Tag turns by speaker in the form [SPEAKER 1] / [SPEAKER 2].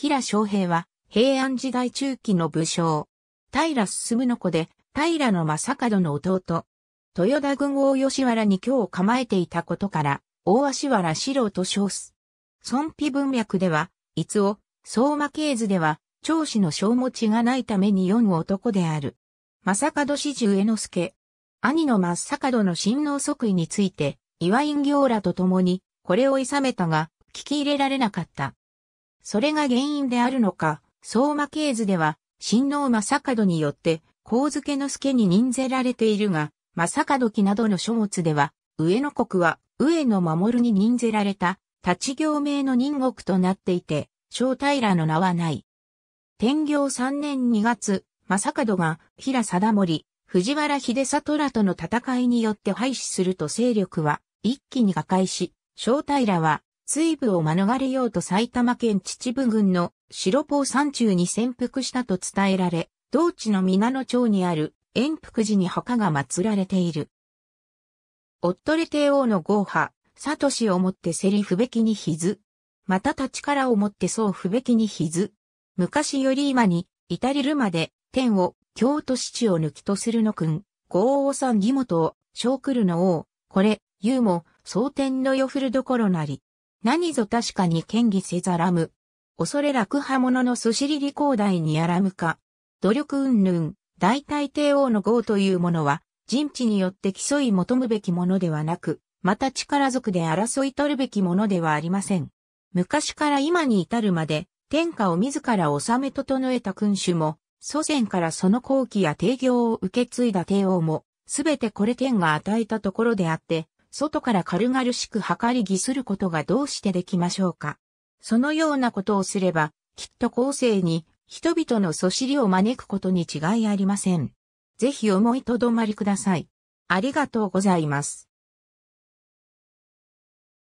[SPEAKER 1] 平昌平は平安時代中期の武将。平進の子で平の正門の弟。豊田軍王吉原に今日構えていたことから、大足原四郎と称す。孫妃文脈では、いつを、相馬系図では、長子の小持ちがないために四男である。正門始終江之助。兄の正門の親王即位について、岩院行らと共に、これを諌めたが、聞き入れられなかった。それが原因であるのか、相馬系図では、親王正門によって、光付の助に任ぜられているが、正門記などの書物では、上野国は上野守に任ぜられた、立ち行名の任国となっていて、正平の名はない。天行三年二月、正門が平貞森、藤原秀里らとの戦いによって廃止すると勢力は一気に瓦解し、正平は追部を免れようと埼玉県秩父郡の白ポー山中に潜伏したと伝えられ、同地の皆野町にある円福寺に墓が祀られている。おっとレ帝王の豪派、サトシをもってセリフべきにひず。また立ちからをもってそうふべきにひず。昔より今に、至りるまで、天を、京都市地を抜きとするの君、豪王さん義元を、小来るの王、これ、言うも、蒼天の夜ふるどころなり。何ぞ確かに権威せざらむ。恐れ楽派者のすしりり広大にやらむか。努力云々、大体帝王の豪というものは、人知によって競い求むべきものではなく、また力族で争い取るべきものではありません。昔から今に至るまで、天下を自ら治め整えた君主も、祖先からその後期や定業を受け継いだ帝王も、すべてこれ天が与えたところであって、外から軽々しく測り着することがどうしてできましょうか。そのようなことをすれば、きっと後世に人々のそしりを招くことに違いありません。ぜひ思いとどまりください。ありがとうございます。